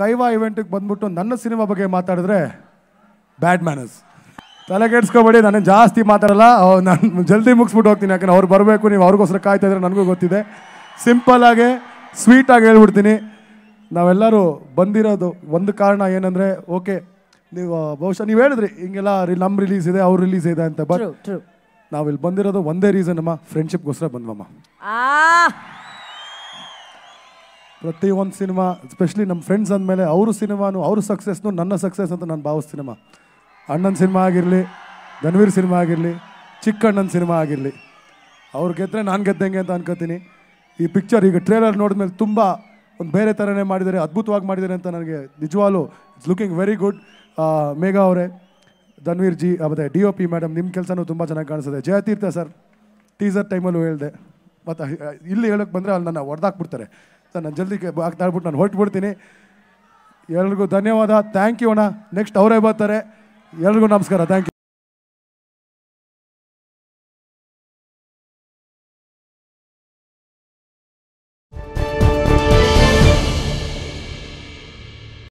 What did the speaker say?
ಕೈವಾ ಇವೆಂಟಿಗೆ ಬಂದ್ಬಿಟ್ಟು ನನ್ನ ಸಿನಿಮಾ ಬಗ್ಗೆ ಮಾತಾಡಿದ್ರೆ ಬ್ಯಾಡ್ ಮ್ಯಾನಸ್ ತಲೆ ಕೆಡ್ಸ್ಕೊಬೇಡಿ ನಾನು ಜಾಸ್ತಿ ಮಾತಾಡಲ್ಲ ನಾನು ಜಲ್ದಿ ಮುಗಿಸ್ಬಿಟ್ಟು ಹೋಗ್ತೀನಿ ಯಾಕಂದ್ರೆ ಅವ್ರು ಬರಬೇಕು ನೀವು ಅವ್ರಿಗೋಸ್ಕರ ಕಾಯ್ತಾ ಇದ್ರೆ ನನಗೂ ಗೊತ್ತಿದೆ ಸಿಂಪಲಾಗೆ ಸ್ವೀಟಾಗಿ ಹೇಳ್ಬಿಡ್ತೀನಿ ನಾವೆಲ್ಲರೂ ಬಂದಿರೋದು ಒಂದು ಕಾರಣ ಏನಂದರೆ ಓಕೆ ನೀವು ಬಹುಶಃ ನೀವು ಹೇಳಿದ್ರಿ ಹಿಂಗೆಲ್ಲ ನಮ್ಮ ರಿಲೀಸ್ ಇದೆ ಅವ್ರ ರಿಲೀಸ್ ಇದೆ ಅಂತ ಬಟ್ ನಾವಿಲ್ಲಿ ಬಂದಿರೋದು ಒಂದೇ ರೀಸನ್ ಅಮ್ಮ ಫ್ರೆಂಡ್ಶಿಪ್ಗೋಸ್ಕರ ಬಂದ್ವಮ್ಮ ಪ್ರತಿಯೊಂದು ಸಿನಿಮಾ ಸ್ಪೆಷಲಿ ನಮ್ಮ ಫ್ರೆಂಡ್ಸ್ ಅಂದಮೇಲೆ ಅವರು ಸಿನಿಮಾನು ಅವ್ರ ಸಕ್ಸಸ್ನು ನನ್ನ ಸಕ್ಸಸ್ ಅಂತ ನಾನು ಸಿನಿಮಾ ಅಣ್ಣನ ಸಿನಿಮಾ ಆಗಿರಲಿ ಧನ್ವೀರ್ ಸಿನಿಮಾ ಆಗಿರಲಿ ಚಿಕ್ಕಣ್ಣನ ಸಿನಿಮಾ ಆಗಿರಲಿ ಅವ್ರು ಗೆದ್ದರೆ ನಾನು ಗೆದ್ದಂಗೆ ಅಂತ ಅನ್ಕೋತೀನಿ ಈ ಪಿಕ್ಚರ್ ಈಗ ಟ್ರೇಲರ್ ನೋಡಿದ ಮೇಲೆ ತುಂಬ ಒಂದು ಬೇರೆ ಥರನೇ ಮಾಡಿದ್ದಾರೆ ಅದ್ಭುತವಾಗಿ ಮಾಡಿದ್ದಾರೆ ಅಂತ ನನಗೆ ನಿಜವಾಲು it's looking very good Megha ಅವರೇ ಧನ್ವೀರ್ ಜಿ ಮತ್ತು ಡಿ ಒ ಪಿ ಮೇಡಮ್ ನಿಮ್ಮ ಕೆಲಸನೂ ತುಂಬ ಚೆನ್ನಾಗಿ ಕಾಣಿಸ್ತದೆ ಜಯತೀರ್ಥ ಸರ್ ಟೀಸರ್ ಟೈಮಲ್ಲೂ ಹೇಳಿದೆ ಮತ್ತು ಇಲ್ಲಿ ಹೇಳೋಕ್ಕೆ ಬಂದರೆ ಅಲ್ಲಿ ನನ್ನ ಹೊಡೆದಾಕ್ಬಿಡ್ತಾರೆ ನಾನು ಜಲ್ದಿ ಹಾಕ್ತಾಡ್ಬಿಟ್ಟು ನಾನು ಹೊರಟು ಬಿಡ್ತೀನಿ ಎಲ್ರಿಗೂ ಧನ್ಯವಾದ ಥ್ಯಾಂಕ್ ಯು ಅಣ್ಣ ನೆಕ್ಸ್ಟ್ ಅವರೇ ಬರ್ತಾರೆ ಎಲ್ರಿಗೂ ನಮಸ್ಕಾರ ಥ್ಯಾಂಕ್ ಯು